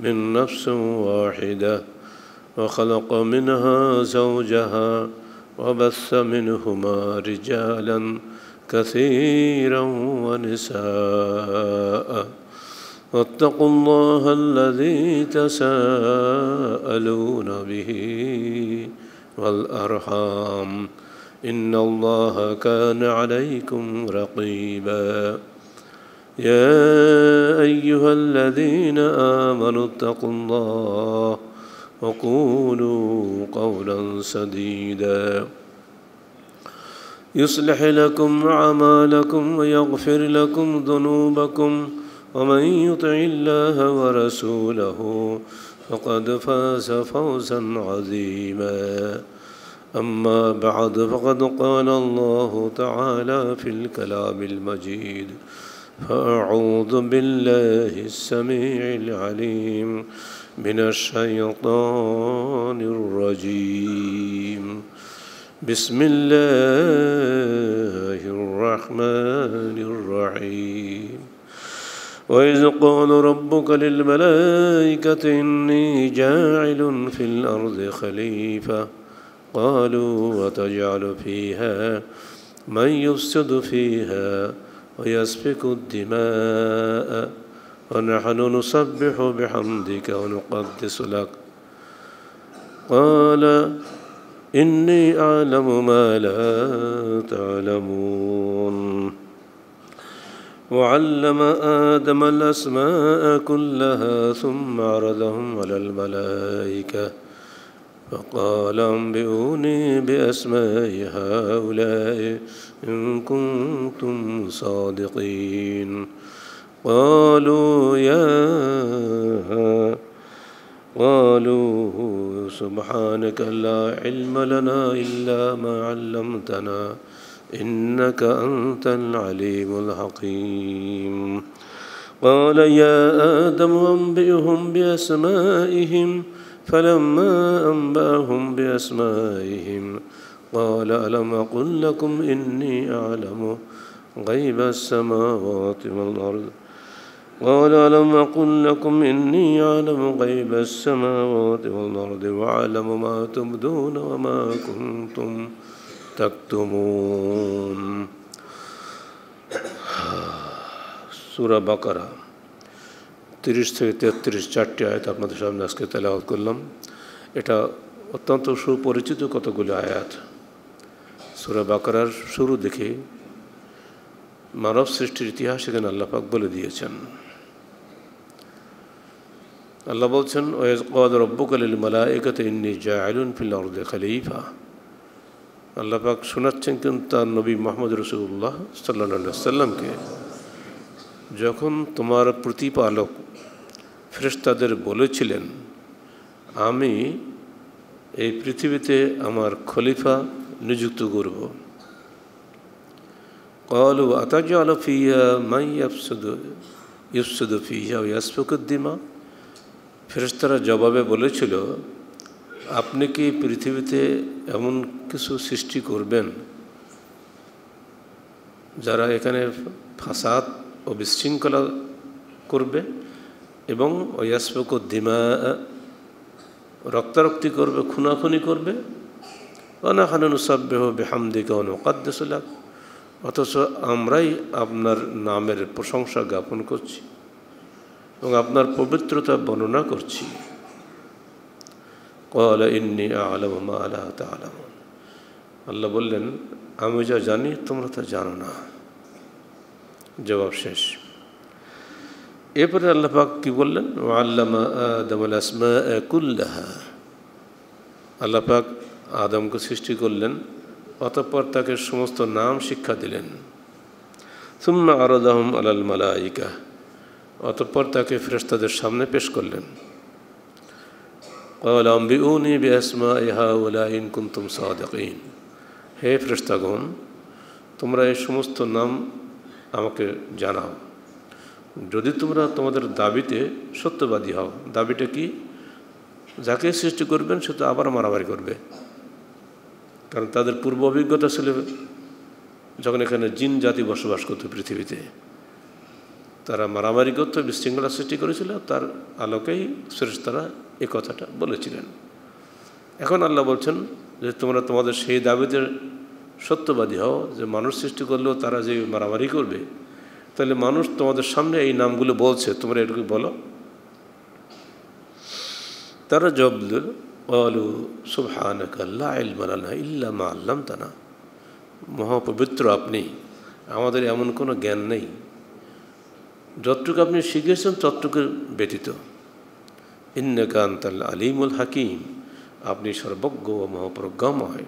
من نفس واحدة وخلق منها زوجها وبث منهما رجالا كثيرا ونساء واتقوا الله الذي تساءلون به والأرحام إن الله كان عليكم رقيباً يا ايها الذين امنوا اتقوا الله وقولوا قولا سديدا يصلح لكم اعمالكم ويغفر لكم ذنوبكم ومن يطع الله ورسوله فقد فاز فوزا عظيما اما بعد فقد قال الله تعالى في الكلام المجيد فأعوذ بالله السميع العليم من الشيطان الرجيم بسم الله الرحمن الرحيم وإذ قال ربك للملائكة إني جاعل في الأرض خليفة قالوا وتجعل فيها من يفسد فيها ويسفك الدماء ونحن نسبح بحمدك ونقدس لك قال إني أعلم ما لا تعلمون وعلم آدم الأسماء كلها ثم عرضهم على الملائكة فقال أنبئوني بأسماء هؤلاء إن كنتم صادقين قالوا يا قالوا سبحانك لا علم لنا إلا ما علمتنا إنك أنت العليم الحكيم قال يا آدم أنبئهم بأسمائهم فلما أنبأهم بأسمائهم قال ألم أقل لكم إني أعلم غيب السماوات والأرض قال ألم أقل لكم إني أعلم غيب السماوات والأرض وأعلم ما تبدون وما كنتم تكتمون সুরা বাকারা তিরিশ থেকে তেত্রিশ চারটি আয়াত আপনাদের সামনে আজকে তেলাওয়াত করলাম এটা অত্যন্ত সুপরিচিত কতগুলি আয়াত সুরা বাকরার শুরু দেখে মানব সৃষ্টির ইতিহাস এখানে আল্লাপাক বলে দিয়েছেন আল্লাহ বলছেন ওয়েজ কদ মালা একাতে ইন্নি জায়লুন ফিল খালিফা আল্লাপাক শোনাচ্ছেন কিন্তু তার নবী মোহাম্মদ রসুল্লাহ সাল্লা যখন তোমার প্রতিপালক ফেরেস্তাদের বলেছিলেন আমি এই পৃথিবীতে আমার খলিফা নিযুক্ত করব কল আতাজ আলফিয়া মাই ইফসুদ ফিয়া ইয়াসফুকুদ্দিমা ফেরস্তারা জবাবে বলেছিল আপনি কি পৃথিবীতে এমন কিছু সৃষ্টি করবেন যারা এখানে ফাসাদ ও বিশৃঙ্খলা করবে এবং ওয়াসফুকুদ্দিমা রক্তারক্তি করবে খুনাখুনি করবে অথচ আমরাই আপনার নামের প্রশংসা জ্ঞাপন করছি এবং আপনার পবিত্রতা বর্ণনা করছি ইন্নি মা আল্লাহ আল্লাহ বললেন আমি যা জানি তোমরা তা জানো না জবাব শেষ এরপরে আল্লাহ পাক কি বললেন আল্লাহ আসমা কুল্লাহা আল্লাহ পাক আদমকে সৃষ্টি করলেন অতঃপর তাকে সমস্ত নাম শিক্ষা দিলেন সুম্মা আহম আলাল মালাইকা অতঃপর তাকে ফেরস্তাদের সামনে পেশ করলেন কুন্তুম হে ফেরস্তাগণ তোমরা এই সমস্ত নাম আমাকে জানাও যদি তোমরা তোমাদের দাবিতে সত্যবাদী হও দাবিটা কি যাকে সৃষ্টি করবেন সে তো আবার মারামারি করবে কারণ তাদের পূর্ব অভিজ্ঞতা ছিল যখন এখানে জিন জাতি বসবাস করত পৃথিবীতে তারা মারামারি করত বিশৃঙ্খলা সৃষ্টি করেছিল তার আলোকেই শ্রেষ্ঠারা এ কথাটা বলেছিলেন এখন আল্লাহ বলছেন যে তোমরা তোমাদের সেই দাবিতে সত্যবাদী হও যে মানুষ সৃষ্টি করলেও তারা যে মারামারি করবে তাহলে মানুষ তোমাদের সামনে এই নামগুলো বলছে তোমরা এটুকু বলো তারা জব দিল قالوا سبحانك لا علم لنا إلا ما علمتنا মহাপবিত্র আপনি আমাদের এমন কোনো জ্ঞান নেই যতটুকু আপনি শিখেছেন ততটুকুর ব্যতীত ইন্নকান্তাল আলিমুল হাকিম আপনি সর্বজ্ঞ ও মহাপ্রজ্ঞাময়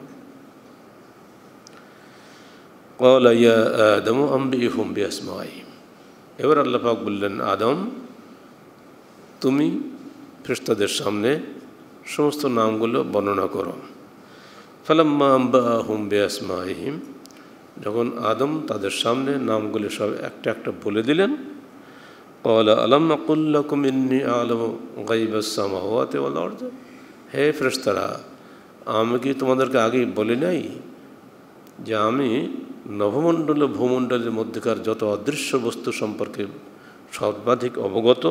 قال يا آدم أنبئهم بأسمائهم এবার আল্লাহ বললেন আদম তুমি ফ্রিস্তাদের সামনে সমস্ত নামগুলো বর্ণনা করো ফালাম্মা আম্বা হুম বেয়াসমা ইহিম যখন আদম তাদের সামনে নামগুলি সব একটা একটা বলে দিলেন কলা আলম কুমিনী আলম গাইবাসামা হওয়াতে অর্জ হে ফ্রেস্তারা আমি কি তোমাদেরকে আগেই বলি নাই যে আমি নবমণ্ডল ভূমণ্ডলের মধ্যেকার যত অদৃশ্য বস্তু সম্পর্কে সর্বাধিক অবগত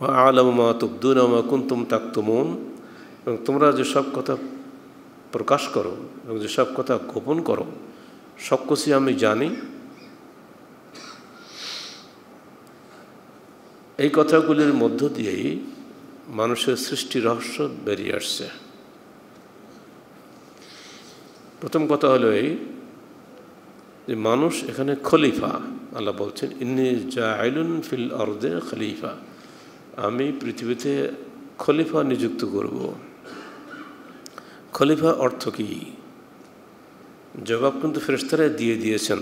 আলমা তুবদুনামা কুন্তুম তাক্তুমুন এবং তোমরা যেসব কথা প্রকাশ করো এবং যেসব কথা গোপন করো সব কিছুই আমি জানি এই কথাগুলির মধ্য দিয়েই মানুষের সৃষ্টি রহস্য বেরিয়ে আসছে প্রথম কথা হলো এই যে মানুষ এখানে খলিফা আল্লাহ বলছেন ইন্নি জা আইলুন ফিল অর্দে খলিফা আমি পৃথিবীতে খলিফা নিযুক্ত করব খলিফা অর্থ কি জবাব কিন্তু ফেরেস্তারা দিয়ে দিয়েছেন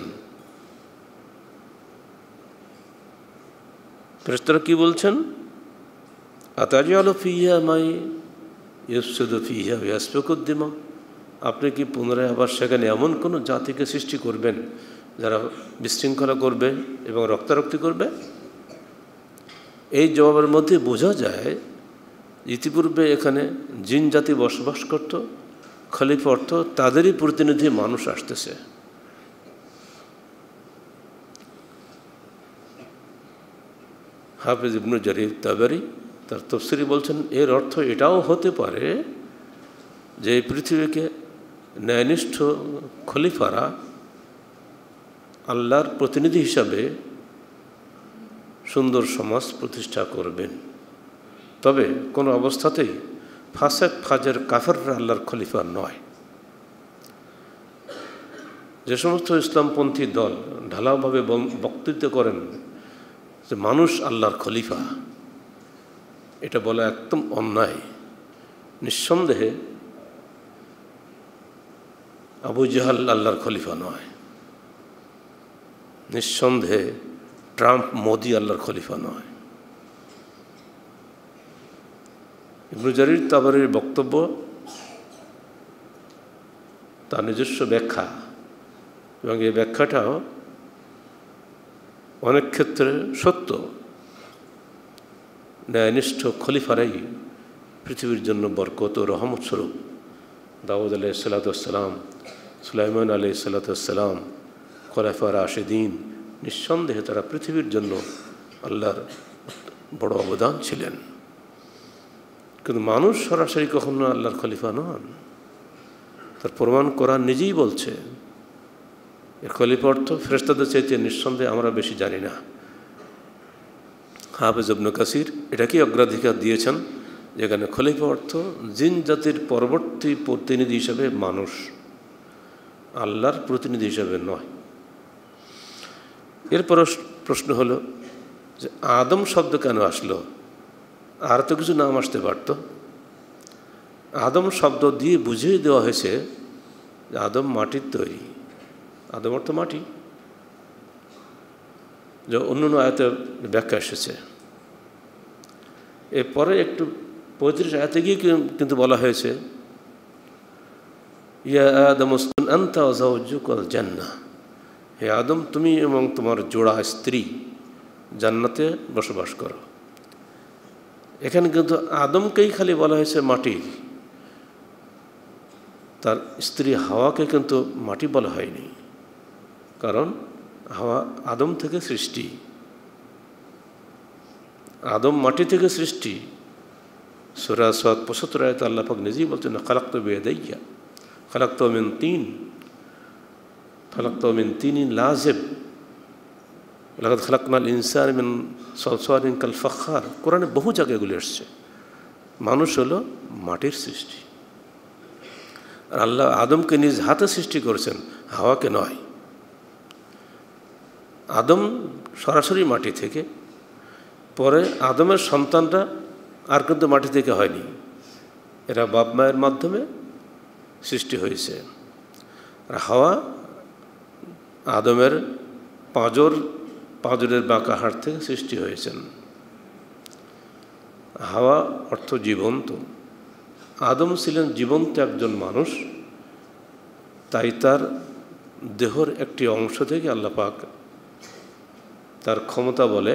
ফেরস্তারা কি বলছেন আতাজ আলো ফিহা মাই ইউসুদ ফিহা ইয়াসফেকুদ্দিমা আপনি কি পুনরায় আবার সেখানে এমন কোনো জাতিকে সৃষ্টি করবেন যারা বিশৃঙ্খলা করবে এবং রক্তারক্তি করবে এই জবাবের মধ্যে বোঝা যায় ইতিপূর্বে এখানে জিন জাতি বসবাস করত খলিফা অর্থ তাদেরই প্রতিনিধি মানুষ আসতেছে হাফিজ ইবনু জারিফ তাবারি তার তফসিরি বলছেন এর অর্থ এটাও হতে পারে যে পৃথিবীকে ন্যায়নিষ্ঠ খলিফারা আল্লাহর প্রতিনিধি হিসাবে সুন্দর সমাজ প্রতিষ্ঠা করবেন তবে কোনো অবস্থাতেই ফাসেক ফাজের কাফের আল্লাহর খলিফা নয় যে সমস্ত ইসলামপন্থী দল ঢালাওভাবে বক্তৃত্ব করেন যে মানুষ আল্লাহর খলিফা এটা বলা একদম অন্যায় নিঃসন্দেহে আবু জাহাল আল্লাহর খলিফা নয় নিঃসন্দেহে ট্রাম্প মোদি আল্লাহর খলিফা নয় ইবনু জারির তাবারির বক্তব্য তার নিজস্ব ব্যাখ্যা এবং এই ব্যাখ্যাটাও অনেক ক্ষেত্রে সত্য ন্যায়নিষ্ঠ খলিফারাই পৃথিবীর জন্য বরকত ও রহমত স্বরূপ দাউদ আলাই সালাতাম সুলাইমান আলি সালাতাম খলাইফা রাশেদিন নিঃসন্দেহে তারা পৃথিবীর জন্য আল্লাহর বড় অবদান ছিলেন কিন্তু মানুষ সরাসরি কখনো আল্লাহর খলিফা নন তার প্রমাণ করা নিজেই বলছে এর খলিফা অর্থ ফেরস্তাদের চাইতে নিঃসন্দেহে আমরা বেশি জানি না হাফেজ ইবনু কাসির এটাকেই অগ্রাধিকার দিয়েছেন যেখানে খলিফা অর্থ জিন জাতির পরবর্তী প্রতিনিধি হিসাবে মানুষ আল্লাহর প্রতিনিধি হিসাবে নয় এরপর প্রশ্ন হলো যে আদম শব্দ কেন আসলো আর তো কিছু নাম আসতে পারত আদম শব্দ দিয়ে বুঝিয়ে দেওয়া হয়েছে যে আদম মাটির তৈরি আদম অর্থ মাটি যে অন্য অন্য আয়তে ব্যাখ্যা এসেছে এরপরে একটু পঁয়ত্রিশ আয়তে গিয়ে কিন্তু বলা হয়েছে ইয়া আদমস্তুন আন্তা জান্না হে আদম তুমি এবং তোমার জোড়া স্ত্রী জান্নাতে বসবাস করো এখানে কিন্তু আদমকেই খালি বলা হয়েছে মাটির তার স্ত্রী হাওয়াকে কিন্তু মাটি বলা হয়নি কারণ হাওয়া আদম থেকে সৃষ্টি আদম মাটি থেকে সৃষ্টি সুরা সাত পঁচাত্তর আয়তা আল্লাহাক নিজেই বলছেন খালাক্ত বেদাইয়া খালাক্ত মেন তিন খলাক্ত মিন তিনি লাজেব লাগাত খলাকনাল ইনসান মিন সলসওয়ারিন কাল ফখার কোরআনে বহু জায়গায় এগুলো এসছে মানুষ হলো মাটির সৃষ্টি আর আল্লাহ আদমকে নিজ হাতে সৃষ্টি করেছেন হাওয়াকে নয় আদম সরাসরি মাটি থেকে পরে আদমের সন্তানটা আর কিন্তু মাটি থেকে হয়নি এরা বাপ মায়ের মাধ্যমে সৃষ্টি হয়েছে আর হাওয়া আদমের পাঁজর পাঁজরের বাঁকা হাট থেকে সৃষ্টি হয়েছেন হাওয়া অর্থ জীবন্ত আদম ছিলেন জীবন্ত একজন মানুষ তাই তার দেহর একটি অংশ থেকে আল্লাহ পাক তার ক্ষমতা বলে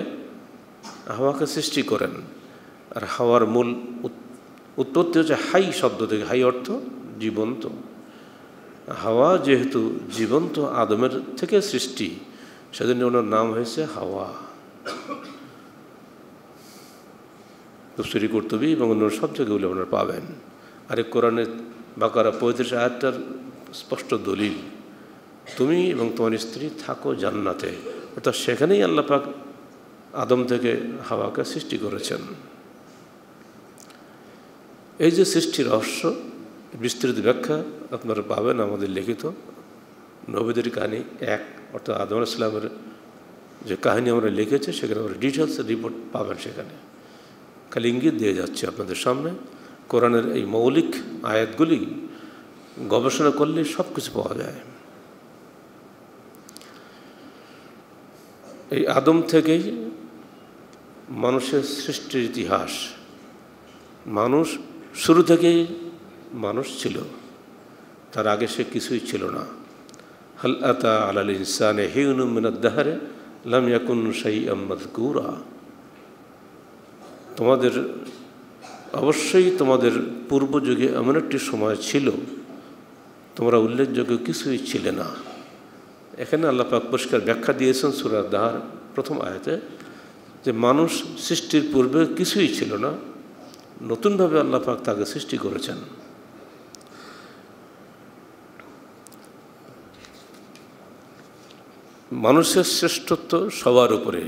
হাওয়াকে সৃষ্টি করেন আর হাওয়ার মূল উৎপত্তি হচ্ছে হাই শব্দ থেকে হাই অর্থ জীবন্ত হাওয়া যেহেতু জীবন্ত আদমের থেকে সৃষ্টি সেজন্য ওনার নাম হয়েছে হাওয়া তফসিরি কর্তবী এবং অন্য সব জায়গাগুলো ওনার পাবেন আরেক কোরআনের বাকারা পঁয়ত্রিশ আয়াতটার স্পষ্ট দলিল তুমি এবং তোমার স্ত্রী থাকো জান্নাতে অর্থাৎ সেখানেই আল্লাপাক আদম থেকে হাওয়াকে সৃষ্টি করেছেন এই যে সৃষ্টি রহস্য বিস্তৃত ব্যাখ্যা আপনারা পাবেন আমাদের লিখিত নবীদের কাহিনী এক অর্থাৎ আদম ইসলামের যে কাহিনী আমরা লিখেছি সেখানে আমরা ডিটেলস রিপোর্ট পাবেন সেখানে খালি ইঙ্গিত দিয়ে যাচ্ছি আপনাদের সামনে কোরআনের এই মৌলিক আয়াতগুলি গবেষণা করলে সব কিছু পাওয়া যায় এই আদম থেকেই মানুষের সৃষ্টির ইতিহাস মানুষ শুরু থেকেই মানুষ ছিল তার আগে সে কিছুই ছিল না হাল আতা আলাল ইনসানে হিউনুমিনাদ্দাহারে লাম ইয়াকুন সাই আহমদ গৌরা তোমাদের অবশ্যই তোমাদের পূর্বযুগে এমন একটি সময় ছিল তোমরা উল্লেখযোগ্য কিছুই ছিলে না এখানে আল্লাহ পাক পরিষ্কার ব্যাখ্যা দিয়েছেন সুরা দাহার প্রথম আয়তে যে মানুষ সৃষ্টির পূর্বে কিছুই ছিল না নতুনভাবে আল্লাহ পাক তাকে সৃষ্টি করেছেন মানুষের শ্রেষ্ঠত্ব সবার উপরে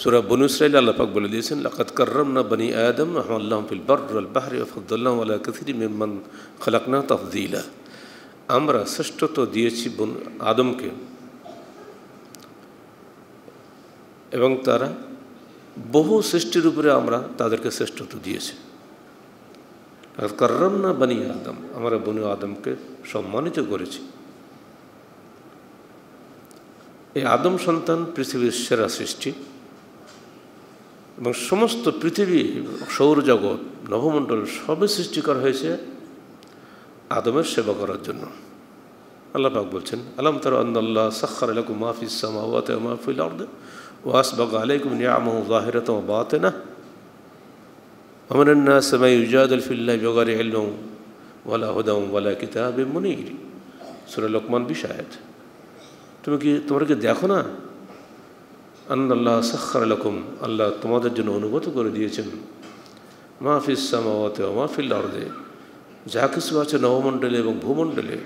সুরা বনু ইসরাইল আল্লাপাক বলে দিয়েছেন লাকাত কার্রাম না বনি আদম আহমাল্লাহ ফিল বার্রাল বাহরে ফদুল্লাহ আল্লাহ কথির মেম্মান খালাকনা তফদিলা আমরা শ্রেষ্ঠত্ব দিয়েছি বন আদমকে এবং তারা বহু সৃষ্টির উপরে আমরা তাদেরকে শ্রেষ্ঠত্ব দিয়েছি কররম না বনি আদম আমরা বনু আদমকে সম্মানিত করেছি এই আদম সন্তান পৃথিবীর সেরা সৃষ্টি এবং সমস্ত পৃথিবী সৌরজগৎ নবমণ্ডল সবে সৃষ্টি করা হয়েছে আদমের সেবা করার জন্য আল্লাপাক বলছেন আলম তার আন্দাল্লাহ সাক্ষার আলাইকুম মাহফিস ওয়াস বাগ আলাইকুম নিয়ামহ জাহিরাত বাতে না আমার না সামাই ইউজাদুল ফিল্লাহ বগারে হেলম ওয়ালা হুদাম ওয়ালা কিতাব মনির সুরা লোকমান বিষায়ত তুমি কি তোমরা কি দেখো না আন্নাল্লাহ সাক্ষার লকুম আল্লাহ তোমাদের জন্য অনুগত করে দিয়েছেন মাহফিস সামাওয়াতে ও মাহফিল অর্দে যা কিছু আছে নবমণ্ডলে এবং ভূমণ্ডলে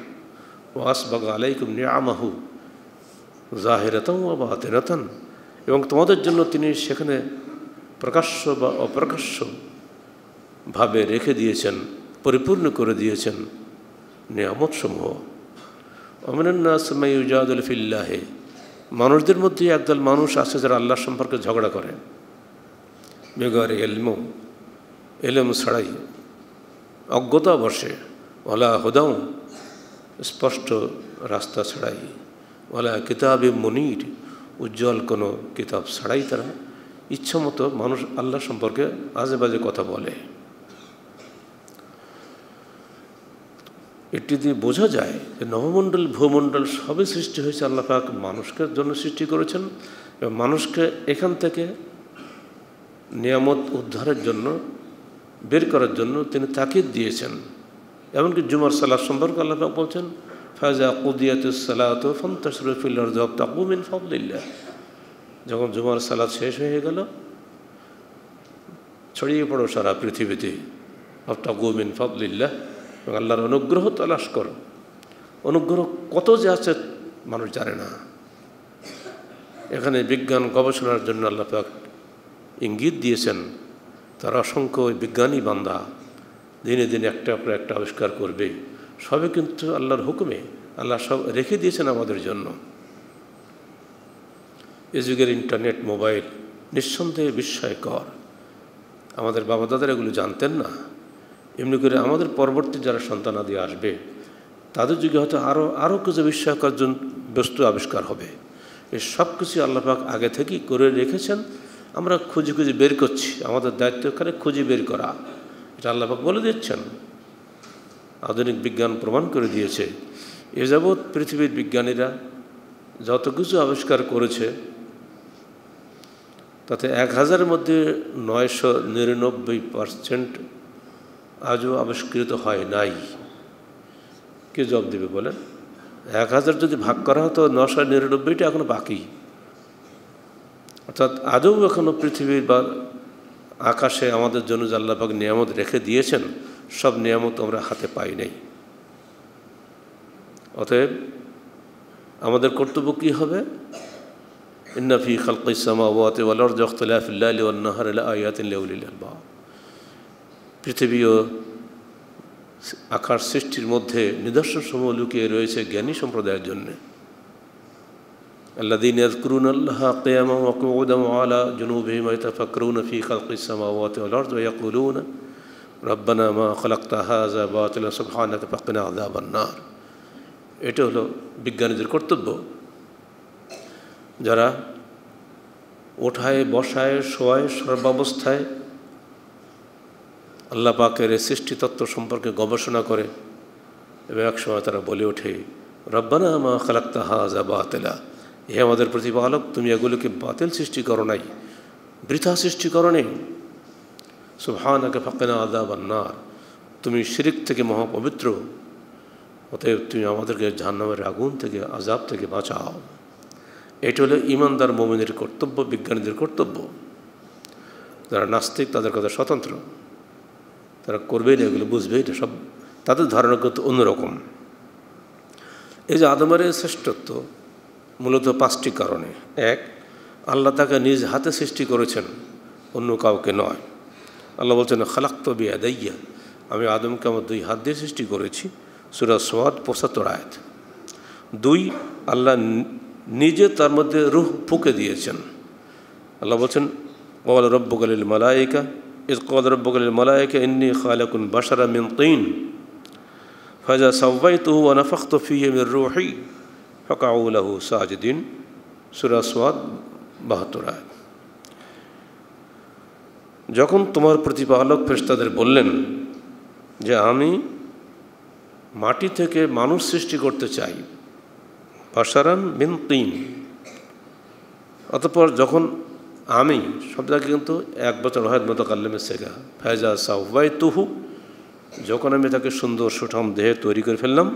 ওয়াস বাগা আলাইকুম নিয়ামাহু জাহেরাতম বা আতেরাতন এবং তোমাদের জন্য তিনি সেখানে প্রকাশ্য বা অপ্রকাশ্য ভাবে রেখে দিয়েছেন পরিপূর্ণ করে দিয়েছেন নিয়ামত সমূহ অমরান্নাসমাইজাদুল ফিল্লাহে মানুষদের মধ্যে একদল মানুষ আছে যারা আল্লাহ সম্পর্কে ঝগড়া করে বেগর এলম এলম ছাড়াই অজ্ঞতা বসে ওলা হুদাও স্পষ্ট রাস্তা ছাড়াই ওলা কিতাবে মনির উজ্জ্বল কোনো কিতাব ছাড়াই তারা ইচ্ছামতো মানুষ আল্লাহ সম্পর্কে আজে বাজে কথা বলে এটি দিয়ে বোঝা যায় যে নবমণ্ডল ভূমণ্ডল সবই সৃষ্টি হয়েছে আল্লাপাক মানুষকে জন্য সৃষ্টি করেছেন এবং মানুষকে এখান থেকে নিয়ামত উদ্ধারের জন্য বের করার জন্য তিনি তাকিদ দিয়েছেন এমনকি জুমার সালাহ সম্পর্কে আল্লাহ পাক বলছেন ফাজা কুদিয়াতুসালাত ফন্তশরফিল জব তাকুমিন ফবলিল্লা যখন জুমার সালাদ শেষ হয়ে গেল ছড়িয়ে পড়ো সারা পৃথিবীতে অব তাকুমিন ফবলিল্লাহ এবং আল্লাহর অনুগ্রহ তালাশ করো অনুগ্রহ কত যে আছে মানুষ জানে না এখানে বিজ্ঞান গবেষণার জন্য আল্লাহ পাক ইঙ্গিত দিয়েছেন তার অসংখ্য বিজ্ঞানী বান্দা দিনে দিনে একটা পর একটা আবিষ্কার করবে সবে কিন্তু আল্লাহর হুকুমে আল্লাহ সব রেখে দিয়েছেন আমাদের জন্য এ যুগের ইন্টারনেট মোবাইল নিঃসন্দেহে বিস্ময়কর আমাদের বাবা দাদারা এগুলো জানতেন না এমনি করে আমাদের পরবর্তী যারা সন্তানাদি আসবে তাদের যুগে হয়তো আরও আরও কিছু বিস্ময়করজন বস্তু আবিষ্কার হবে এ সব কিছু আল্লাপাক আগে থেকেই করে রেখেছেন আমরা খুঁজে খুঁজে বের করছি আমাদের দায়িত্ব এখানে খুঁজে বের করা এটা আল্লাপাক বলে দিচ্ছেন আধুনিক বিজ্ঞান প্রমাণ করে দিয়েছে এ যাবৎ পৃথিবীর বিজ্ঞানীরা যত কিছু আবিষ্কার করেছে তাতে এক হাজারের মধ্যে নয়শো নিরানব্বই পার্সেন্ট আজও আবিষ্কৃত হয় নাই কে জব দেবে বলেন এক হাজার যদি ভাগ করা হতো নশো নিরানব্বইটা এখনো বাকি অর্থাৎ আজও এখনও পৃথিবীর বা আকাশে আমাদের জন্য জাল্লাপাক নিয়ামত রেখে দিয়েছেন সব নিয়ামত আমরা হাতে পাই নাই অতএব আমাদের কর্তব্য কী হবে ইন্নাফি খালকাইসামা ওয়াতে ওয়ালার জখতলাফিল্লা আলী আয়াতিন লেউলিল বা পৃথিবী ও আকার সৃষ্টির মধ্যে নিদর্শনসমূহ লুকিয়ে রয়েছে জ্ঞানী সম্প্রদায়ের জন্যে আল্লাদিন ইয়াজকুরুন আল্লাহ ওয়া কুউদাম ওয়া আলা জুনুবিহিম ইয়াতাফাক্কারুনা ফি খালকিস সামাওয়াতি ওয়াল আরদি ওয়া ইয়াকুলুনা মা খালাকতা হাযা বাতিলা সুবহানাকা আযাবান নার এটা হলো বিজ্ঞানীদের কর্তব্য যারা ওঠায় বসায় শোয়ায় সর্বাবস্থায় আল্লাহ পাকের তত্ত্ব সম্পর্কে গবেষণা করে এবং একসময় তারা বলে ওঠে রব্বানা মা খালাক্তা হাজা বাতেলা এ আমাদের প্রতিপালক তুমি এগুলোকে বাতিল সৃষ্টি করো নাই বৃথা সৃষ্টি করো নেই সুহান আকে ফাঁকেনা আদা বান্নার তুমি শিরিক থেকে মহাপবিত্র অতএব তুমি আমাদেরকে জাহান্নামের আগুন থেকে আজাব থেকে বাঁচাও এটি হলো ইমানদার মোমিনের কর্তব্য বিজ্ঞানীদের কর্তব্য যারা নাস্তিক তাদের কথা স্বতন্ত্র তারা করবেই না এগুলো বুঝবে এটা সব তাদের ধারণাগত অন্যরকম এই যে আদমারের শ্রেষ্ঠত্ব মূলত পাঁচটি কারণে এক আল্লাহ তাকে নিজ হাতে সৃষ্টি করেছেন অন্য কাউকে নয় আল্লাহ বলছেন খালাক্ত বিয়া দাইয়া আমি আদমকে আমার দুই হাত দিয়ে সৃষ্টি করেছি সুরা সোয়াদ পোসাত্তর আয়াত দুই আল্লাহ নিজে তার মধ্যে রুহ ফুকে দিয়েছেন আল্লাহ বলছেন ওয়াল রব্বকালিল মালায়িকা إذ قال ربك للملائكة إني خالق بشرا من طين فإذا سويته ونفخت فيه من روحي فقعوا له ساجدين সুরা সোয়াদ বাহাত্তর আয় যখন তোমার প্রতিপালক ফেরেশতাদের বললেন যে আমি মাটি থেকে মানুষ সৃষ্টি করতে চাই বাসারান বিন তিন অতপর যখন আমি সবটা কিন্তু এক বছর হয় মতকাল্লামে শেখা ফেজা সাহবাই তুহু যখন আমি তাকে সুন্দর সুঠাম দেহে তৈরি করে ফেললাম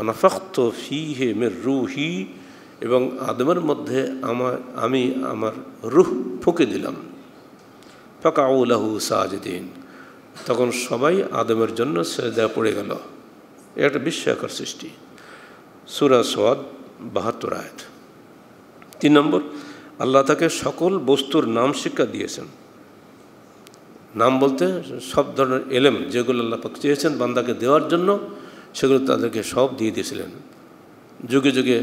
অনাফাক্ত ফি হে মে রুহি এবং আদমের মধ্যে আমার আমি আমার রুহ ফুঁকে দিলাম ফকাউলাহু সাহিদিন তখন সবাই আদমের জন্য সেজদা পড়ে গেল একটা বিস্ময়কর সৃষ্টি সুরা সোয়াদ বাহাত্তর আয়াত তিন নম্বর আল্লাহ তাকে সকল বস্তুর নাম শিক্ষা দিয়েছেন নাম বলতে সব ধরনের এলেম যেগুলো আল্লাহ পাক চেয়েছেন বান্দাকে দেওয়ার জন্য সেগুলো তাদেরকে সব দিয়ে দিয়েছিলেন যুগে যুগে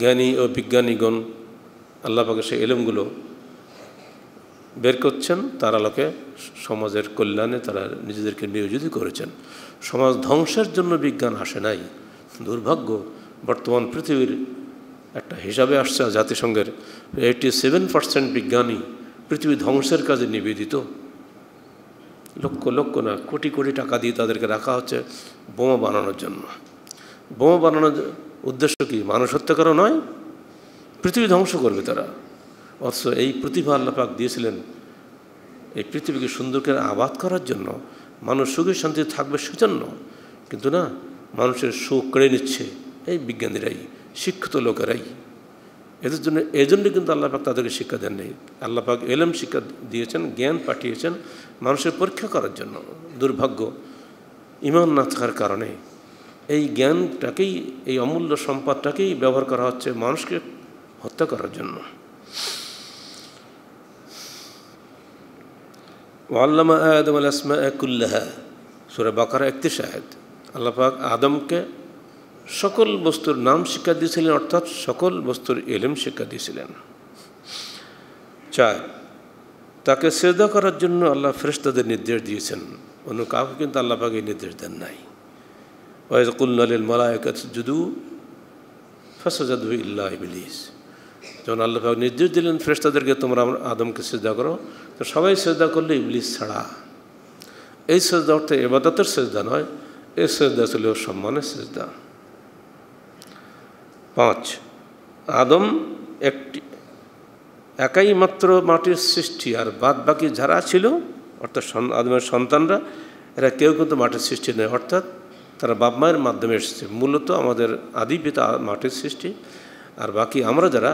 জ্ঞানী ও বিজ্ঞানীগণ আল্লাহ পাকে সেই এলেমগুলো বের করছেন তার আলোকে সমাজের কল্যাণে তারা নিজেদেরকে নিয়োজিত করেছেন সমাজ ধ্বংসের জন্য বিজ্ঞান আসে নাই দুর্ভাগ্য বর্তমান পৃথিবীর একটা হিসাবে আসছে জাতিসংঘের এইটি সেভেন পার্সেন্ট বিজ্ঞানী পৃথিবী ধ্বংসের কাজে নিবেদিত লক্ষ লক্ষ না কোটি কোটি টাকা দিয়ে তাদেরকে রাখা হচ্ছে বোমা বানানোর জন্য বোমা বানানোর উদ্দেশ্য কি মানুষ হত্যা করা নয় পৃথিবী ধ্বংস করবে তারা অথচ এই প্রতিভা আল্লাপাক দিয়েছিলেন এই পৃথিবীকে সুন্দর করে আবাদ করার জন্য মানুষ সুখে শান্তিতে থাকবে সেজন্য কিন্তু না মানুষের সুখ কেড়ে নিচ্ছে এই বিজ্ঞানীরাই শিক্ষিত লোকেরাই এদের জন্য এই জন্যই কিন্তু আল্লাপাক তাদেরকে শিক্ষা দেন নেই আল্লাপাক এলম শিক্ষা দিয়েছেন জ্ঞান পাঠিয়েছেন মানুষের পরীক্ষা করার জন্য দুর্ভাগ্য ইমান না থাকার কারণে এই জ্ঞানটাকেই এই অমূল্য সম্পদটাকেই ব্যবহার করা হচ্ছে মানুষকে হত্যা করার জন্য ওয়াল্লামা আদম আল আসমা সুরে বাকারা একত্রিশ আয়াত আল্লাপাক আদমকে সকল বস্তুর নাম শিক্ষা দিয়েছিলেন অর্থাৎ সকল বস্তুর এলেম শিক্ষা দিয়েছিলেন চার তাকে শ্রদ্ধা করার জন্য আল্লাহ ফেরেস্তাদের নির্দেশ দিয়েছেন অন্য কাউকে কিন্তু আল্লাহ পাকে নির্দেশ দেন নাই ওয়াইজকুল্লাল মালায়কাত যুদু ফাসাজাদু ইল্লাহ ইবলিস যখন আল্লাহ পাক নির্দেশ দিলেন ফেরেস্তাদেরকে তোমরা আদমকে শ্রদ্ধা করো তো সবাই শ্রদ্ধা করলে ইবলিস ছাড়া এই শ্রদ্ধা অর্থে এবাদতের শ্রদ্ধা নয় এই শ্রদ্ধা ছিল সম্মানের শ্রদ্ধা পাঁচ আদম একটি একাই মাত্র মাটির সৃষ্টি আর বাদ বাকি যারা ছিল অর্থাৎ আদমের সন্তানরা এরা কেউ কিন্তু মাটির সৃষ্টি নয় অর্থাৎ তারা বাপ মায়ের মাধ্যমে এসেছে মূলত আমাদের আদি পিতা মাটির সৃষ্টি আর বাকি আমরা যারা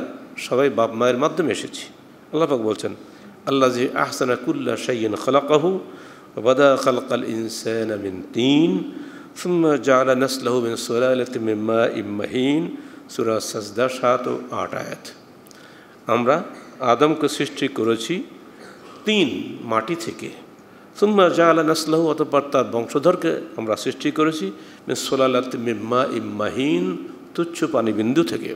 সবাই বাপ মায়ের মাধ্যমে এসেছি আল্লাপাক বলছেন আল্লাহ জি আহসানা কুল্লা সাইন খালাকাহু বাদা খালকাল ইনসেন তিন ثم جعل نسله من سلالة من ماء مهين সুরা সাজদা সাত ও আট আয়াত আমরা আদমকে সৃষ্টি করেছি তিন মাটি থেকে সুম্মা জা আলা নাসলাহু অতপর তার বংশধরকে আমরা সৃষ্টি করেছি সোলালাত মিম্মা ইম্মাহীন তুচ্ছ পানিবিন্দু থেকে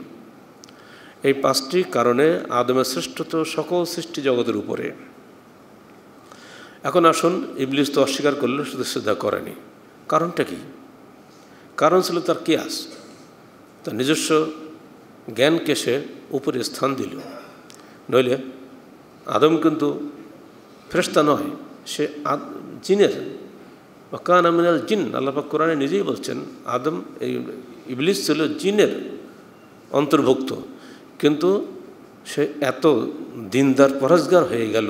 এই পাঁচটি কারণে আদমের শ্রেষ্ঠত্ব সকল সৃষ্টি জগতের উপরে এখন আসুন ইবলিস তো অস্বীকার করলেও শুধু শ্রদ্ধা করেনি কারণটা কি কারণ ছিল তার কেয়াস তা নিজস্ব জ্ঞানকে সে উপরে স্থান দিল নইলে আদম কিন্তু ফেরস্তা নয় সে জিনের বা কান আমিনাল জিন আল্লাহাক কোরআনে নিজেই বলছেন আদম এই ইবলিশ ছিল জিনের অন্তর্ভুক্ত কিন্তু সে এত দিনদার পরাজগার হয়ে গেল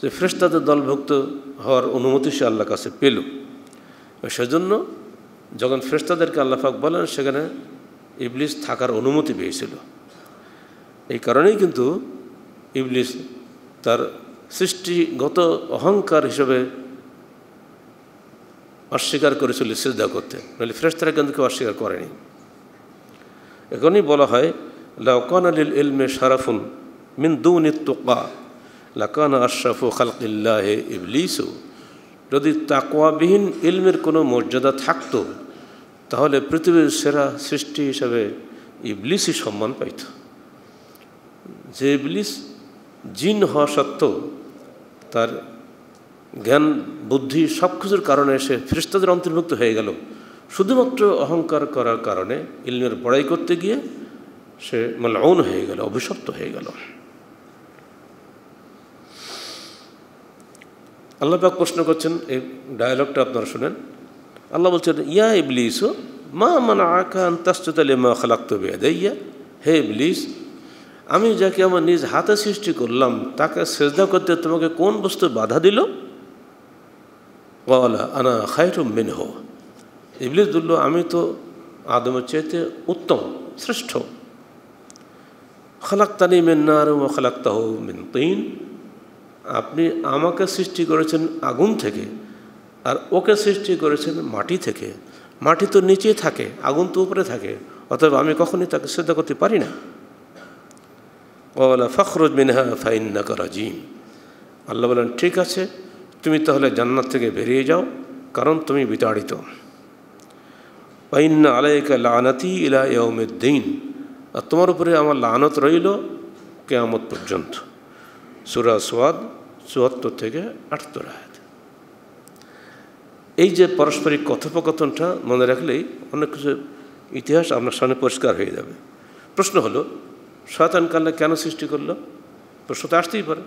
যে ফ্রেস্তাদের দলভুক্ত হওয়ার অনুমতি সে আল্লাহ কাছে পেল সেজন্য যখন ফ্রেস্তাদেরকে আল্লাহাক বলেন সেখানে ইবলিস থাকার অনুমতি পেয়েছিল এই কারণেই কিন্তু ইবলিস তার সৃষ্টিগত অহংকার হিসেবে অস্বীকার করেছিল সিদ্ধা করতে নাহলে ফ্রেস্তারা কিন্তু কেউ অস্বীকার করেনি এখনই বলা হয় লাউকান আলিল ইলমে সারাফুন মিন দুকা লাকান আশরাফু খালকিল্লাহে ইবলিসু যদি তাকোয়াবিহীন ইলমের কোনো মর্যাদা থাকতো তাহলে পৃথিবীর সেরা সৃষ্টি হিসাবে ইবলিসই সম্মান পাইত যে ইবলিস জিন হওয়া সত্ত্বেও তার জ্ঞান বুদ্ধি সব কিছুর কারণে সে ফেরিস্তাদের অন্তর্ভুক্ত হয়ে গেল শুধুমাত্র অহংকার করার কারণে ইলমের বড়াই করতে গিয়ে সে মালাউন হয়ে গেল অভিশপ্ত হয়ে গেল আল্লাহ পাক প্রশ্ন করছেন এই ডায়ালগটা আপনারা শুনেন আল্লাহ বলছেন ইয়া ইবলিস মা মানা আকান তাস্তলে মা খালাক্ত বেদাইয়া হে ইবলিস আমি যাকে আমার নিজ হাতে সৃষ্টি করলাম তাকে সেজদা করতে তোমাকে কোন বস্তু বাধা দিল কলা আনা খায়রুম হো ইবলিস বলল আমি তো আদমের চাইতে উত্তম শ্রেষ্ঠ খালাক্তানি মিন্নার ও খালাক্তাহ মিন তিন আপনি আমাকে সৃষ্টি করেছেন আগুন থেকে আর ওকে সৃষ্টি করেছেন মাটি থেকে মাটি তো নিচেই থাকে আগুন তো উপরে থাকে অতএব আমি কখনই তাকে সিদ্ধ করতে পারি না ওলা ফখরুজ মিনহা ফাইন্না রাজিম আল্লাহ বলেন ঠিক আছে তুমি তাহলে জান্নাত থেকে বেরিয়ে যাও কারণ তুমি বিতাড়িত ফাইন্না আলাইকা লানাতি ইলা ইয়মেদ্দিন আর তোমার উপরে আমার লানত রইল কেয়ামত পর্যন্ত সুরা সোয়াদ চুয়াত্তর থেকে আটাত্তর আয়াত এই যে পারস্পরিক কথোপকথনটা মনে রাখলেই অনেক কিছু ইতিহাস আপনার সামনে পরিষ্কার হয়ে যাবে প্রশ্ন হলো সয়তান কাল্লা কেন সৃষ্টি করলো প্রশ্ন তো আসতেই পারে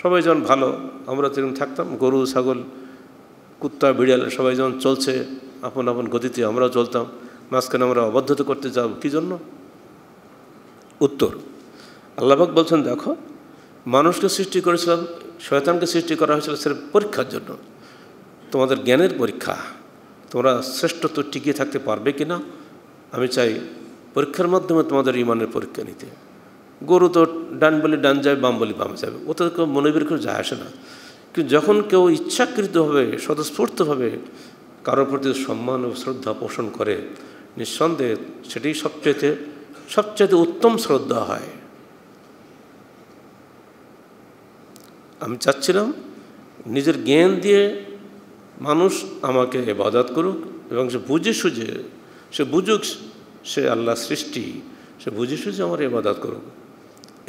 সবাই যখন ভালো আমরা যেরকম থাকতাম গরু ছাগল কুত্তা বিড়াল সবাই যখন চলছে আপন আপন গতিতে আমরাও চলতাম মাঝখানে আমরা অবদ্ধত করতে যাব কী জন্য উত্তর আল্লাহবাক বলছেন দেখো মানুষকে সৃষ্টি করেছিলাম শয়তানকে সৃষ্টি করা হয়েছিল সেটা পরীক্ষার জন্য তোমাদের জ্ঞানের পরীক্ষা তোমরা শ্রেষ্ঠত্ব টিকিয়ে থাকতে পারবে কি না আমি চাই পরীক্ষার মাধ্যমে তোমাদের ইমানের পরীক্ষা নিতে গরু তো ডান বলি ডান যাবে বাম বলি বাম যাবে ওতে কেউ বের করে যায় আসে না কিন্তু যখন কেউ ইচ্ছাকৃতভাবে স্বতঃস্ফূর্তভাবে কারোর প্রতি সম্মান ও শ্রদ্ধা পোষণ করে নিঃসন্দেহে সেটি সবচেয়েতে সবচেয়ে উত্তম শ্রদ্ধা হয় আমি চাচ্ছিলাম নিজের জ্ঞান দিয়ে মানুষ আমাকে এবাদত করুক এবং সে বুঝে সুঝে সে বুঝুক সে আল্লাহ সৃষ্টি সে বুঝে সুঝে আমার এবাদত করুক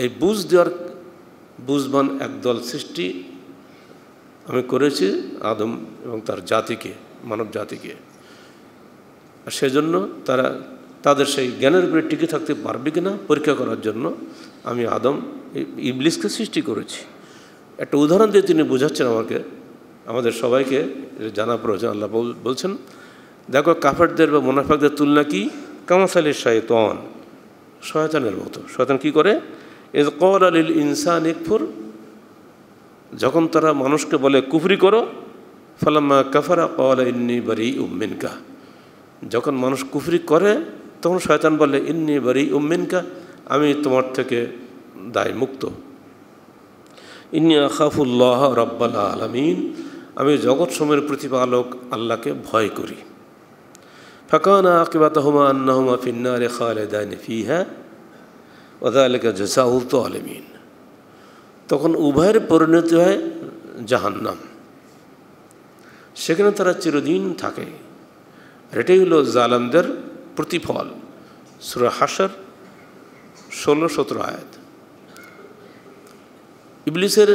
এই বুঝ দেওয়ার বুঝবান একদল সৃষ্টি আমি করেছি আদম এবং তার জাতিকে মানব জাতিকে আর সেজন্য তারা তাদের সেই জ্ঞানের উপরে টিকে থাকতে পারবে কি না পরীক্ষা করার জন্য আমি আদম ইবলিসকে সৃষ্টি করেছি একটা উদাহরণ দিয়ে তিনি বোঝাচ্ছেন আমাকে আমাদের সবাইকে জানা প্রয়োজন আল্লাহ বলছেন দেখো কাফারদের বা মুনাফাকদের তুলনা কি কামাসালের শায়তন শয়তানের মতো শয়তান কি করে এজ কর আলিল ইনসান ইকফুর যখন তারা মানুষকে বলে কুফরি করো ফালাম্মা কাফারা কল ইন্নি বারি উম্মিনকা যখন মানুষ কুফরি করে তখন শয়তান বলে ইন্নি বারি উম্মিনকা আমি তোমার থেকে দায় মুক্ত ইন্নি আখাফুল্লাহ রব্বাল আলমিন আমি জগৎ জগৎসমের প্রতিপালক আল্লাহকে ভয় করি ফাঁকানা আকিবাতহমা আন্নাহমা ফিন্না রেখা ফি হ্যাঁ ওদালেকা জসাউল তো আলমিন তখন উভয়ের পরিণতি হয় জাহান্নাম সেখানে তারা চিরদিন থাকে আর এটাই হলো জালামদের প্রতিফল সুরা হাসার ষোলো সতেরো আয়াত ইবলিসের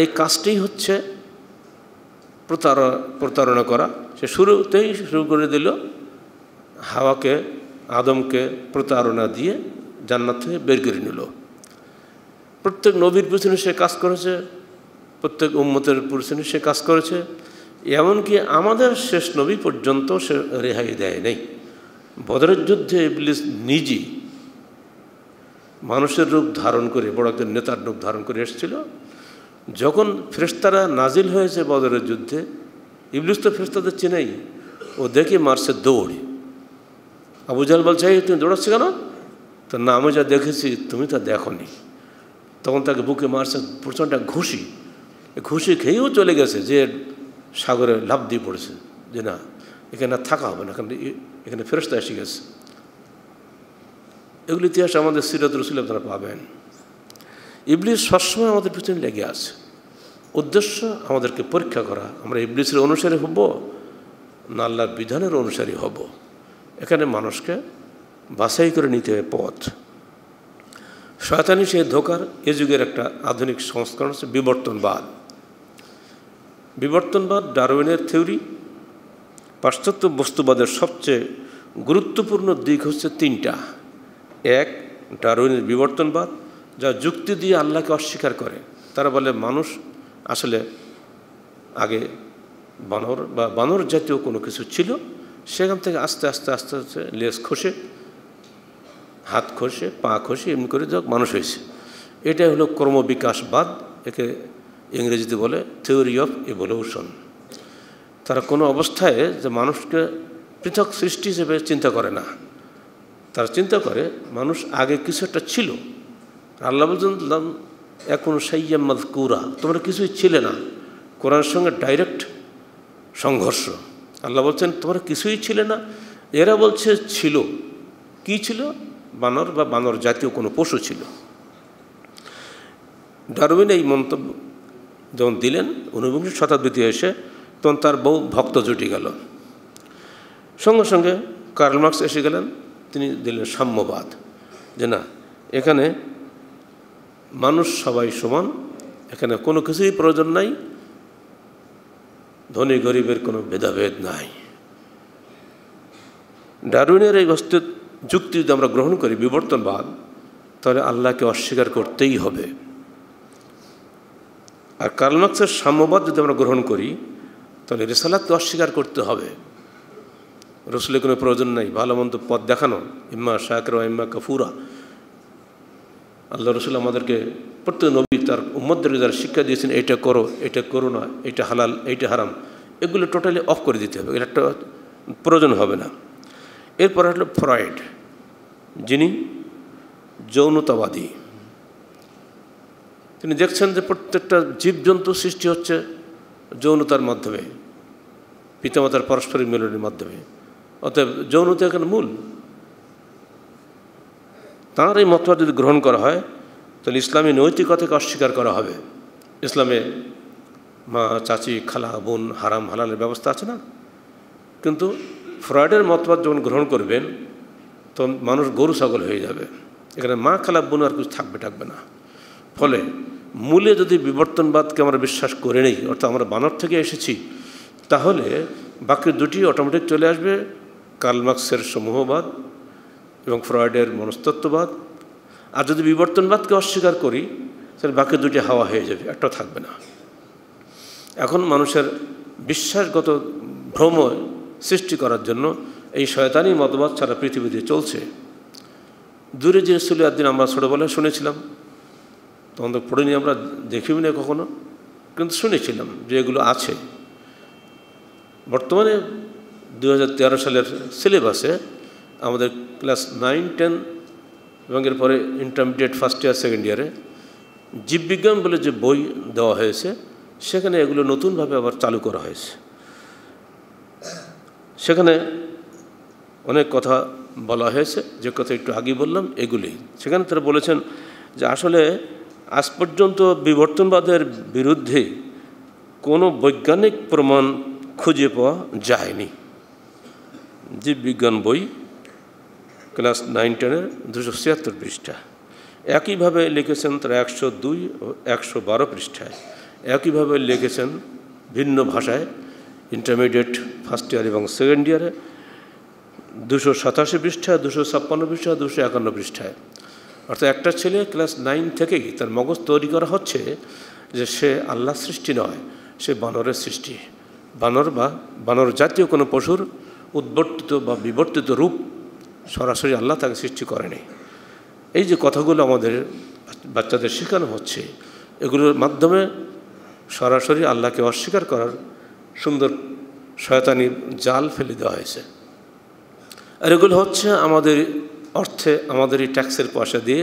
এই কাজটি হচ্ছে প্রতারণা প্রতারণা করা সে শুরুতেই শুরু করে দিল হাওয়াকে আদমকে প্রতারণা দিয়ে জান্নাত থেকে বের করে নিল প্রত্যেক নবীর পিছনে সে কাজ করেছে প্রত্যেক উম্মতের পিছনে সে কাজ করেছে এমনকি আমাদের শেষ নবী পর্যন্ত সে রেহাই দেয় নাই বদরের যুদ্ধে ইবলিস নিজেই মানুষের রূপ ধারণ করে বড় একজন নেতার রূপ ধারণ করে এসেছিল যখন ফ্রেস্তারা নাজিল হয়েছে বদরের যুদ্ধে ইবলিস তো ফ্রেস্তাদের চেনেই ও দেখে মারছে দৌড়ে আবু জাল বলছে এই তুমি দৌড়াচ্ছি কেন তো না আমি যা দেখেছি তুমি তা দেখো নি তখন তাকে বুকে মারছে প্রচণ্ড ঘুষি ঘুষি খেয়েও চলে গেছে যে সাগরে লাভ দিয়ে পড়েছে যে না এখানে থাকা হবে না এখানে এখানে ফেরস্তা এসে গেছে এগুলি ইতিহাস আমাদের সিরত রসুল আপনারা পাবেন ইবলিস সবসময় আমাদের পিছনে লেগে আছে উদ্দেশ্য আমাদেরকে পরীক্ষা করা আমরা ইবলিসের অনুসারী হব না আল্লাহর বিধানের অনুসারী হব এখানে মানুষকে বাছাই করে নিতে হয় পথ শয়তানি সেই ধোকার এ যুগের একটা আধুনিক সংস্করণ হচ্ছে বিবর্তনবাদ বিবর্তনবাদ ডারউইনের থিওরি পাশ্চাত্য বস্তুবাদের সবচেয়ে গুরুত্বপূর্ণ দিক হচ্ছে তিনটা এক ডারউইনের বিবর্তনবাদ যা যুক্তি দিয়ে আল্লাহকে অস্বীকার করে তারা বলে মানুষ আসলে আগে বানর বা বানর জাতীয় কোনো কিছু ছিল সেখান থেকে আস্তে আস্তে আস্তে আস্তে লেজ খসে হাত খসে পা খসে এমনি করে যাক মানুষ হয়েছে এটাই হলো ক্রমবিকাশবাদ একে ইংরেজিতে বলে থিওরি অফ ইভলিউশন তারা কোনো অবস্থায় যে মানুষকে পৃথক সৃষ্টি হিসেবে চিন্তা করে না তারা চিন্তা করে মানুষ আগে কিছু একটা ছিল আল্লাহ বলছেন এখন সাইয়া মাদকুরা তোমরা কিছুই ছিলে না কোরআনের সঙ্গে ডাইরেক্ট সংঘর্ষ আল্লাহ বলছেন তোমরা কিছুই ছিলে না এরা বলছে ছিল কি ছিল বানর বা বানর জাতীয় কোনো পশু ছিল ডারউইন এই মন্তব্য যখন দিলেন ঊনবিংশ শতাব্দীতে এসে তখন তার বউ ভক্ত জুটি গেল সঙ্গে সঙ্গে কার্ল মার্কস এসে গেলেন তিনি দিলেন সাম্যবাদ যে না এখানে মানুষ সবাই সমান এখানে কোনো কিছুই প্রয়োজন নাই ধনী গরিবের কোনো ভেদাভেদ নাই ডারুইনের এই বস্তু যুক্তি যদি আমরা গ্রহণ করি বিবর্তনবাদ তাহলে আল্লাহকে অস্বীকার করতেই হবে আর কার্লমার্ক্সের সাম্যবাদ যদি আমরা গ্রহণ করি তাহলে রেসালাতকে অস্বীকার করতে হবে রসুলের কোনো প্রয়োজন নাই ভালো মন্দ পথ দেখানো ইম্মা শাকরা ইম্মা কাফুরা আল্লাহ রসুল আমাদেরকে প্রত্যেক নবী তার উম্মদদেরকে যারা শিক্ষা দিয়েছেন এটা করো এটা করো না এটা হালাল এইটা হারাম এগুলো টোটালি অফ করে দিতে হবে এটা একটা প্রয়োজন হবে না এরপর হলো ফ্রয়েড যিনি যৌনতাবাদী তিনি দেখছেন যে প্রত্যেকটা জীবজন্তু সৃষ্টি হচ্ছে যৌনতার মাধ্যমে পিতামাতার পারস্পরিক মিলনের মাধ্যমে অতএব যৌনতা এখানে মূল তাঁর এই মতবাদ যদি গ্রহণ করা হয় তাহলে ইসলামী নৈতিকতাকে অস্বীকার করা হবে ইসলামে মা চাচি খালা বোন হারাম হালালের ব্যবস্থা আছে না কিন্তু ফ্রয়েডের মতবাদ যখন গ্রহণ করবেন তখন মানুষ গরু ছাগল হয়ে যাবে এখানে মা খালা বোন আর কিছু থাকবে থাকবে না ফলে মূলে যদি বিবর্তনবাদকে আমরা বিশ্বাস করে নেই অর্থাৎ আমরা বানর থেকে এসেছি তাহলে বাকি দুটি অটোমেটিক চলে আসবে কার্ল মার্কসের সমূহবাদ এবং ফ্রয়েডের মনস্তত্ত্ববাদ আর যদি বিবর্তনবাদকে অস্বীকার করি তাহলে বাকি দুটি হাওয়া হয়ে যাবে একটা থাকবে না এখন মানুষের বিশ্বাসগত ভ্রম সৃষ্টি করার জন্য এই শয়তানি মতবাদ ছাড়া পৃথিবীতে চলছে দূরে যে একদিন আমরা ছোটোবেলায় শুনেছিলাম তখন তো পড়িনি আমরা দেখিনি না কখনো কিন্তু শুনেছিলাম যে এগুলো আছে বর্তমানে দু সালের সিলেবাসে আমাদের ক্লাস নাইন টেন এবং এরপরে ইন্টারমিডিয়েট ফার্স্ট ইয়ার সেকেন্ড ইয়ারে জীববিজ্ঞান বলে যে বই দেওয়া হয়েছে সেখানে এগুলো নতুনভাবে আবার চালু করা হয়েছে সেখানে অনেক কথা বলা হয়েছে যে কথা একটু আগে বললাম এগুলি সেখানে তারা বলেছেন যে আসলে আজ পর্যন্ত বিবর্তনবাদের বিরুদ্ধে কোনো বৈজ্ঞানিক প্রমাণ খুঁজে পাওয়া যায়নি জীববিজ্ঞান বই ক্লাস নাইন টেনের দুশো ছিয়াত্তর পৃষ্ঠা একইভাবে লিখেছেন তারা একশো দুই ও একশো বারো পৃষ্ঠায় একইভাবে লিখেছেন ভিন্ন ভাষায় ইন্টারমিডিয়েট ফার্স্ট ইয়ার এবং সেকেন্ড ইয়ারে দুশো সাতাশি পৃষ্ঠা দুশো ছাপ্পান্ন পৃষ্ঠা দুশো একান্ন পৃষ্ঠায় অর্থাৎ একটা ছেলে ক্লাস নাইন থেকেই তার মগজ তৈরি করা হচ্ছে যে সে আল্লাহ সৃষ্টি নয় সে বানরের সৃষ্টি বানর বা বানর জাতীয় কোনো পশুর উদ্বর্তিত বা বিবর্তিত রূপ সরাসরি আল্লাহ তাকে সৃষ্টি করেনি এই যে কথাগুলো আমাদের বাচ্চাদের শেখানো হচ্ছে এগুলোর মাধ্যমে সরাসরি আল্লাহকে অস্বীকার করার সুন্দর শয়তানি জাল ফেলে দেওয়া হয়েছে আর এগুলো হচ্ছে আমাদের অর্থে আমাদের এই ট্যাক্সের পয়সা দিয়ে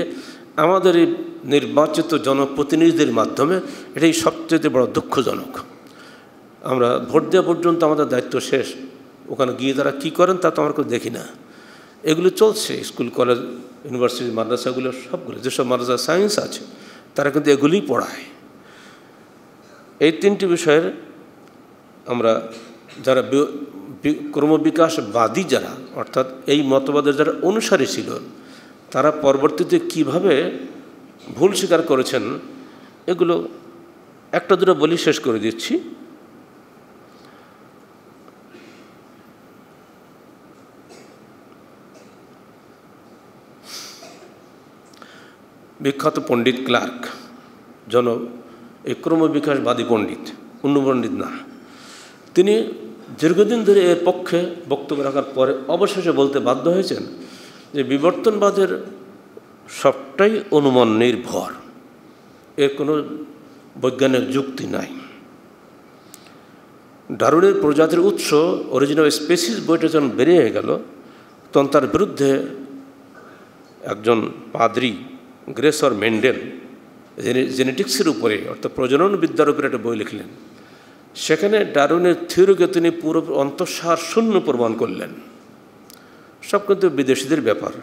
আমাদের এই নির্বাচিত জনপ্রতিনিধিদের মাধ্যমে এটাই সবচেয়ে বড় দুঃখজনক আমরা ভোট দেওয়া পর্যন্ত আমাদের দায়িত্ব শেষ ওখানে গিয়ে তারা কী করেন তা তো আমার কেউ দেখি না এগুলো চলছে স্কুল কলেজ ইউনিভার্সিটি মাদ্রাসাগুলো সবগুলো যেসব মাদ্রাসা সায়েন্স আছে তারা কিন্তু এগুলি পড়ায় এই তিনটি বিষয়ের আমরা যারা ক্রমবিকাশবাদী যারা অর্থাৎ এই মতবাদের যারা অনুসারী ছিল তারা পরবর্তীতে কিভাবে ভুল স্বীকার করেছেন এগুলো একটা দুটো বলি শেষ করে দিচ্ছি বিখ্যাত পণ্ডিত ক্লার্ক জন এই ক্রমবিকাশবাদী পণ্ডিত অন্য পণ্ডিত না তিনি দীর্ঘদিন ধরে এর পক্ষে বক্তব্য রাখার পরে অবশেষে বলতে বাধ্য হয়েছেন যে বিবর্তনবাদের সবটাই অনুমান নির্ভর এর কোনো বৈজ্ঞানিক যুক্তি নাই ডারুড়ের প্রজাতির উৎস অরিজিনাল স্পেসিস বইটা যখন বেরিয়ে গেল তখন তার বিরুদ্ধে একজন পাদ্রী গ্রেসর মেন্ডেল জেনেটিক্সের উপরে অর্থাৎ প্রজনন বিদ্যার উপরে একটা বই লিখলেন সেখানে ডারুনের থিওরিকে তিনি পুরো অন্তঃসার শূন্য প্রমাণ করলেন সব কিন্তু বিদেশিদের ব্যাপার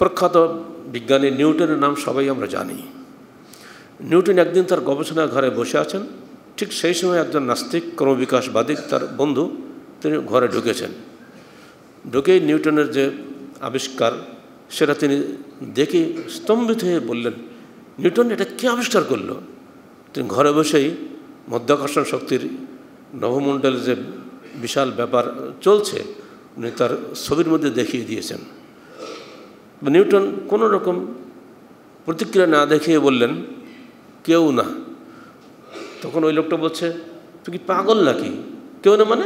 প্রখ্যাত বিজ্ঞানী নিউটনের নাম সবাই আমরা জানি নিউটন একদিন তার গবেষণা ঘরে বসে আছেন ঠিক সেই সময় একজন নাস্তিক ক্রমবিকাশবাদী তার বন্ধু তিনি ঘরে ঢুকেছেন ঢুকেই নিউটনের যে আবিষ্কার সেটা তিনি দেখে স্তম্ভিত হয়ে বললেন নিউটন এটা কে আবিষ্কার করলো তিনি ঘরে বসেই মধ্যাকর্ষণ শক্তির নবমণ্ডলে যে বিশাল ব্যাপার চলছে উনি তার ছবির মধ্যে দেখিয়ে দিয়েছেন নিউটন কোনো রকম প্রতিক্রিয়া না দেখিয়ে বললেন কেউ না তখন ওই লোকটা বলছে তুই কি পাগল নাকি কেউ না মানে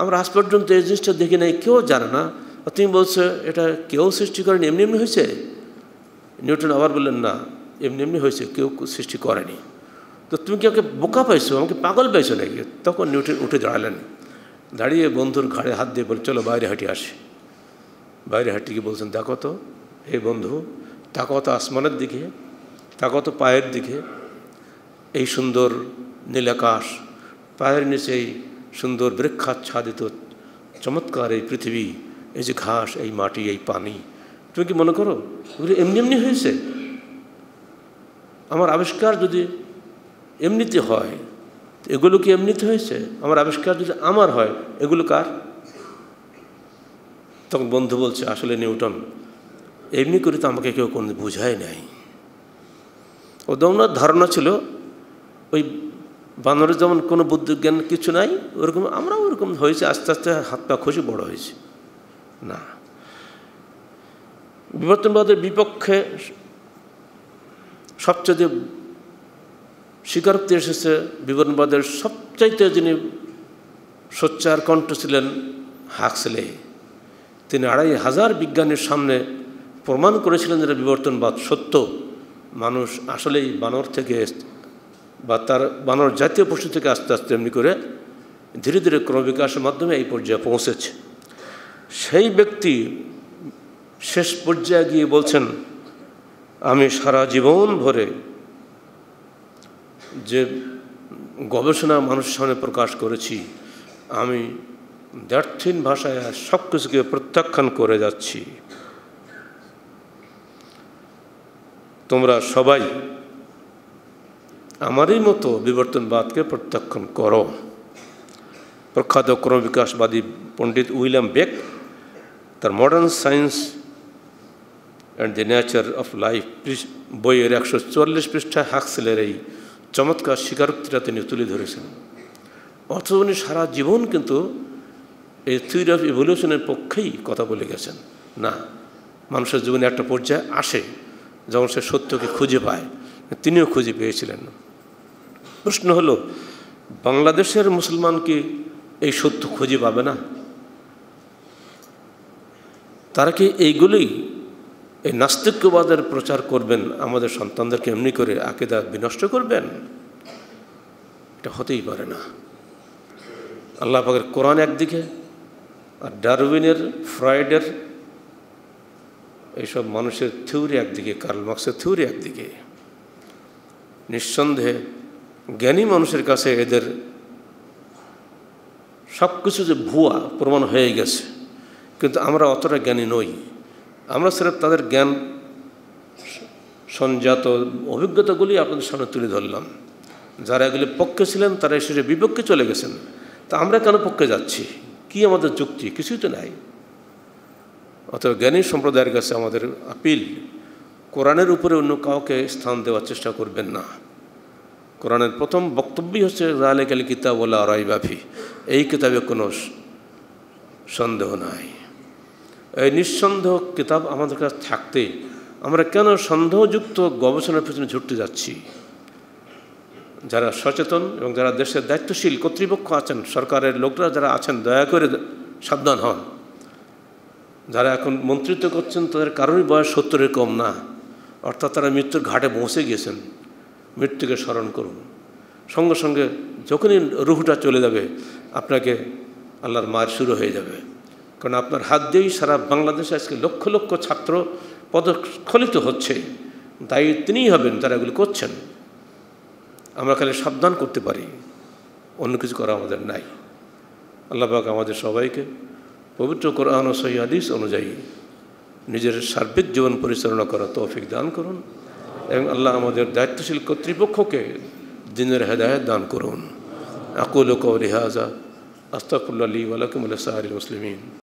আমরা আজ পর্যন্ত এই জিনিসটা দেখি নাই কেউ জানে না আর তুমি বলছো এটা কেউ সৃষ্টি করেন এমনি এমনি হয়েছে নিউটন আবার বললেন না এমনি এমনি হয়েছে কেউ সৃষ্টি করেনি তো তুমি কি আমাকে বোকা পাইছো আমাকে পাগল পাইছো নাকি তখন নিউটন উঠে দাঁড়ালেন দাঁড়িয়ে বন্ধুর ঘাড়ে হাত দিয়ে বলে চলো বাইরে হাঁটি আসি বাইরে হাঁটি গিয়ে বলছেন দেখো তো হে বন্ধু তাকাও তো আসমানের দিকে তাকাও তো পায়ের দিকে এই সুন্দর নীলাকাশ পায়ের নিচে এই সুন্দর বৃক্ষাচ্ছাদিত চমৎকার এই পৃথিবী এই যে ঘাস এই মাটি এই পানি তুমি কি মনে করো এগুলো এমনি এমনি হয়েছে আমার আবিষ্কার যদি এমনিতে হয় এগুলো কি এমনিতে হয়েছে আমার আবিষ্কার যদি আমার হয় এগুলো কার তখন বন্ধু বলছে আসলে নিউটন এমনি করে তো আমাকে কেউ কোনো বুঝায় নাই ও দমনার ধারণা ছিল ওই বানরের যেমন কোনো বুদ্ধিজ্ঞান কিছু নাই ওরকম আমরাও ওরকম হয়েছে আস্তে আস্তে হাত পা খুশি বড় হয়েছে না বিবর্তনবাদের বিপক্ষে সবচেয়ে স্বীকারোক্তি এসেছে বিবর্তনবাদের সবচাইতে যিনি সোচ্চার কণ্ঠ ছিলেন হাকসেলে তিনি আড়াই হাজার বিজ্ঞানীর সামনে প্রমাণ করেছিলেন যে বিবর্তনবাদ সত্য মানুষ আসলেই বানর থেকে বা তার বানর জাতীয় পশু থেকে আস্তে আস্তে এমনি করে ধীরে ধীরে ক্রমবিকাশের মাধ্যমে এই পর্যায়ে পৌঁছেছে সেই ব্যক্তি শেষ পর্যায়ে গিয়ে বলছেন আমি সারা জীবন ভরে যে গবেষণা মানুষের সামনে প্রকাশ করেছি আমি দ্যার্থীন ভাষায় সব কিছুকে প্রত্যাখ্যান করে যাচ্ছি তোমরা সবাই আমারই মতো বিবর্তনবাদকে প্রত্যাখ্যান করো প্রখ্যাত ক্রমবিকাশবাদী পণ্ডিত উইলিয়াম বেক তার modern science and the nature of life বইয়ের একশো চুয়াল্লিশ পৃষ্ঠায় হাকসেলের এই চমৎকার স্বীকারোক্তিটা তিনি তুলে ধরেছেন অথচ উনি সারা জীবন কিন্তু এই থিওরি অফ ইভলিউশনের পক্ষেই কথা বলে গেছেন না মানুষের জীবনে একটা পর্যায়ে আসে যখন সে সত্যকে খুঁজে পায় তিনিও খুঁজে পেয়েছিলেন প্রশ্ন হলো বাংলাদেশের মুসলমানকে এই সত্য খুঁজে পাবে না তারা কি এইগুলোই এই নাস্তিক্যবাদের প্রচার করবেন আমাদের সন্তানদেরকে এমনি করে আকেদা বিনষ্ট করবেন এটা হতেই পারে না আল্লাহ পাকের কোরআন একদিকে আর ডারউইনের ফ্রয়েডের এইসব মানুষের থিওরি একদিকে কার্ল মার্ক্সের থিওরি একদিকে নিঃসন্দেহে জ্ঞানী মানুষের কাছে এদের সব কিছু যে ভুয়া প্রমাণ হয়ে গেছে কিন্তু আমরা অতটা জ্ঞানী নই আমরা সেটা তাদের জ্ঞান সঞ্জাত অভিজ্ঞতাগুলি আপনাদের সামনে তুলে ধরলাম যারা এগুলি পক্ষে ছিলেন তারা এসে বিপক্ষে চলে গেছেন তা আমরা কেন পক্ষে যাচ্ছি কি আমাদের যুক্তি কিছুই তো নাই অথবা জ্ঞানী সম্প্রদায়ের কাছে আমাদের আপিল কোরআনের উপরে অন্য কাউকে স্থান দেওয়ার চেষ্টা করবেন না কোরআনের প্রথম বক্তব্যই হচ্ছে রালেক আলী কিতাব ওলা রাইবাফি এই কিতাবে কোনো সন্দেহ নাই এই নিঃসন্দেহ কিতাব আমাদের কাছে থাকতে আমরা কেন সন্দেহযুক্ত গবেষণার পিছনে ছুটতে যাচ্ছি যারা সচেতন এবং যারা দেশের দায়িত্বশীল কর্তৃপক্ষ আছেন সরকারের লোকরা যারা আছেন দয়া করে সাবধান হন যারা এখন মন্ত্রিত্ব করছেন তাদের কারোরই বয়স সত্তরের কম না অর্থাৎ তারা মৃত্যুর ঘাটে পৌঁছে গিয়েছেন মৃত্যুকে স্মরণ করুন সঙ্গে সঙ্গে যখনই রুহুটা চলে যাবে আপনাকে আল্লাহর মার শুরু হয়ে যাবে কারণ আপনার হাত দিয়েই সারা বাংলাদেশে আজকে লক্ষ লক্ষ ছাত্র পদস্খলিত হচ্ছে দায়ী তিনিই হবেন তারা এগুলি করছেন আমরা খালি সাবধান করতে পারি অন্য কিছু করা আমাদের নাই আল্লাহবাক আমাদের সবাইকে পবিত্র কোরআন ও সহি হাদিস অনুযায়ী নিজের সার্বিক জীবন পরিচালনা করা তৌফিক দান করুন এবং আল্লাহ আমাদের দায়িত্বশীল কর্তৃপক্ষকে দিনের হেদায়ত দান করুন আকুল কৌরি রেহাজা আস্তাকুল্লা আলী ওয়ালাকুম আল্লাহ সাহারি মুসলিমিন